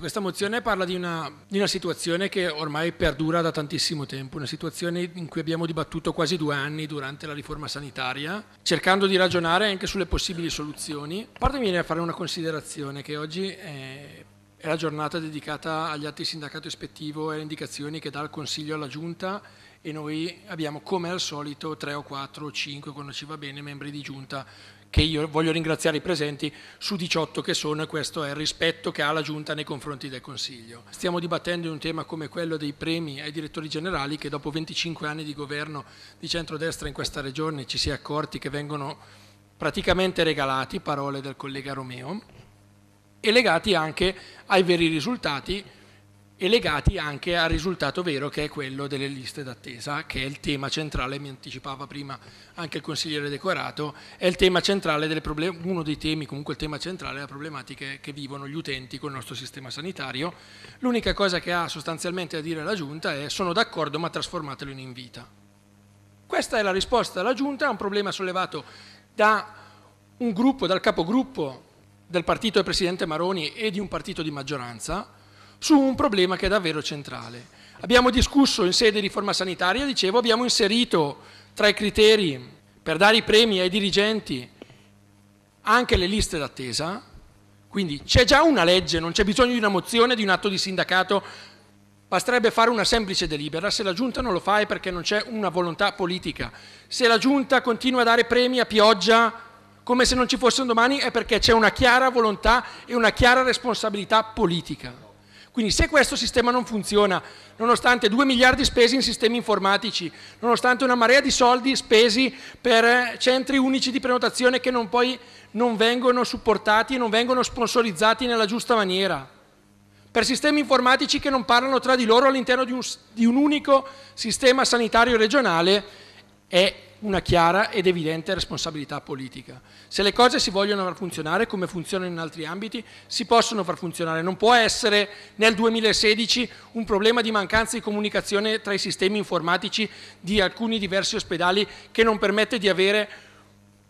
Questa mozione parla di una, di una, situazione che ormai perdura da tantissimo tempo, una situazione in cui abbiamo dibattuto quasi due anni durante la riforma sanitaria, cercando di ragionare anche sulle possibili soluzioni. A parte mi viene a fare una considerazione che oggi è, è la giornata dedicata agli atti di sindacato ispettivo e alle indicazioni che dà il Consiglio alla Giunta e noi abbiamo come al solito tre o quattro o cinque, quando ci va bene, membri di Giunta che io voglio ringraziare i presenti su 18 che sono e questo è il rispetto che ha la Giunta nei confronti del Consiglio. Stiamo dibattendo in un tema come quello dei premi ai direttori generali che dopo 25 anni di governo di centrodestra in questa regione ci si è accorti che vengono praticamente regalati, parole del collega Romeo, e legati anche ai veri risultati e legati anche al risultato vero che è quello delle liste d'attesa, che è il tema centrale, mi anticipava prima anche il consigliere decorato, è uno dei temi, comunque il tema centrale delle problematiche che vivono gli utenti con il nostro sistema sanitario. L'unica cosa che ha sostanzialmente da dire la Giunta è sono d'accordo ma trasformatelo in invita. Questa è la risposta della Giunta a un problema sollevato da un gruppo, dal capogruppo del partito del Presidente Maroni e di un partito di maggioranza, su un problema che è davvero centrale. Abbiamo discusso in sede di riforma sanitaria, dicevo, abbiamo inserito tra i criteri per dare i premi ai dirigenti anche le liste d'attesa, quindi c'è già una legge, non c'è bisogno di una mozione, di un atto di sindacato, basterebbe fare una semplice delibera, se la Giunta non lo fa è perché non c'è una volontà politica, se la Giunta continua a dare premi a pioggia come se non ci fossero domani è perché c'è una chiara volontà e una chiara responsabilità politica. Quindi se questo sistema non funziona, nonostante 2 miliardi spesi in sistemi informatici, nonostante una marea di soldi spesi per centri unici di prenotazione che non poi non vengono supportati e non vengono sponsorizzati nella giusta maniera, per sistemi informatici che non parlano tra di loro all'interno di, di un unico sistema sanitario regionale, è una chiara ed evidente responsabilità politica. Se le cose si vogliono far funzionare come funzionano in altri ambiti, si possono far funzionare. Non può essere nel 2016 un problema di mancanza di comunicazione tra i sistemi informatici di alcuni diversi ospedali che non permette di avere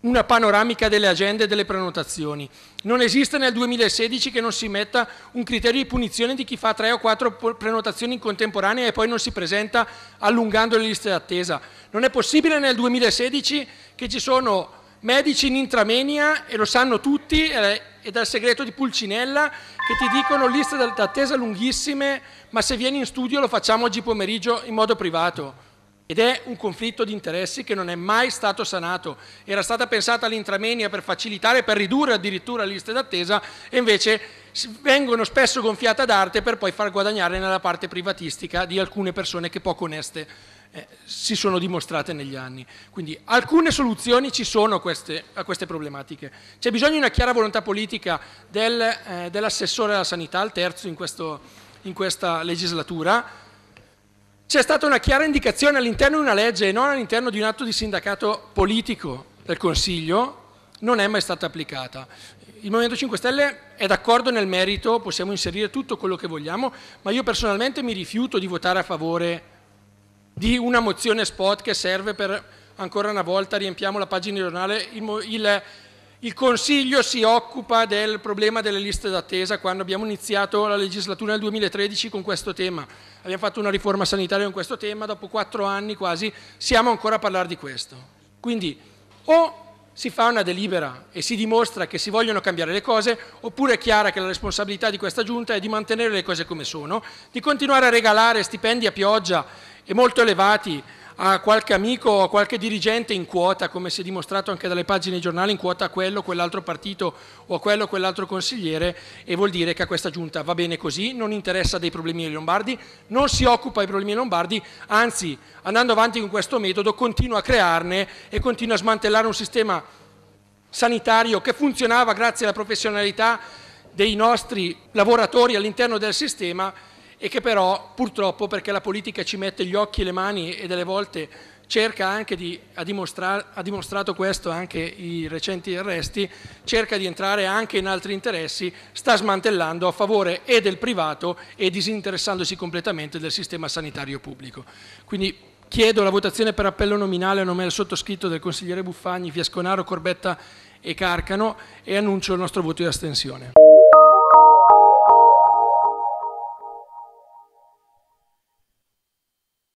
una panoramica delle agende e delle prenotazioni. Non esiste nel 2016 che non si metta un criterio di punizione di chi fa tre o quattro prenotazioni in contemporanea e poi non si presenta allungando le liste d'attesa. Non è possibile nel 2016 che ci sono medici in intramenia e lo sanno tutti eh, è dal segreto di Pulcinella che ti dicono liste d'attesa lunghissime ma se vieni in studio lo facciamo oggi pomeriggio in modo privato ed è un conflitto di interessi che non è mai stato sanato era stata pensata l'intramenia per facilitare per ridurre addirittura le liste d'attesa e invece vengono spesso gonfiate ad arte per poi far guadagnare nella parte privatistica di alcune persone che poco oneste eh, si sono dimostrate negli anni. Quindi alcune soluzioni ci sono queste, a queste problematiche. C'è bisogno di una chiara volontà politica del, eh, dell'assessore alla sanità, al terzo in, questo, in questa legislatura. C'è stata una chiara indicazione all'interno di una legge e non all'interno di un atto di sindacato politico del Consiglio, non è mai stata applicata. Il Movimento 5 Stelle è d'accordo nel merito, possiamo inserire tutto quello che vogliamo, ma io personalmente mi rifiuto di votare a favore di una mozione spot che serve per, ancora una volta, riempiamo la pagina giornale, il, il, il Consiglio si occupa del problema delle liste d'attesa quando abbiamo iniziato la legislatura nel 2013 con questo tema. Abbiamo fatto una riforma sanitaria con questo tema, dopo quattro anni quasi siamo ancora a parlare di questo. Quindi o si fa una delibera e si dimostra che si vogliono cambiare le cose, oppure è chiara che la responsabilità di questa giunta è di mantenere le cose come sono, di continuare a regalare stipendi a pioggia e molto elevati a qualche amico o a qualche dirigente in quota, come si è dimostrato anche dalle pagine dei giornali, in quota a quello, quell'altro partito o a quello, quell'altro consigliere e vuol dire che a questa giunta va bene così, non interessa dei problemi dei lombardi, non si occupa dei problemi dei lombardi, anzi andando avanti con questo metodo continua a crearne e continua a smantellare un sistema sanitario che funzionava grazie alla professionalità dei nostri lavoratori all'interno del sistema e che però purtroppo perché la politica ci mette gli occhi e le mani e delle volte cerca anche di, ha, dimostra, ha dimostrato questo anche i recenti arresti, cerca di entrare anche in altri interessi, sta smantellando a favore e del privato e disinteressandosi completamente del sistema sanitario pubblico. Quindi chiedo la votazione per appello nominale a nome del sottoscritto del consigliere Buffagni, Fiasconaro, Corbetta e Carcano e annuncio il nostro voto di astensione.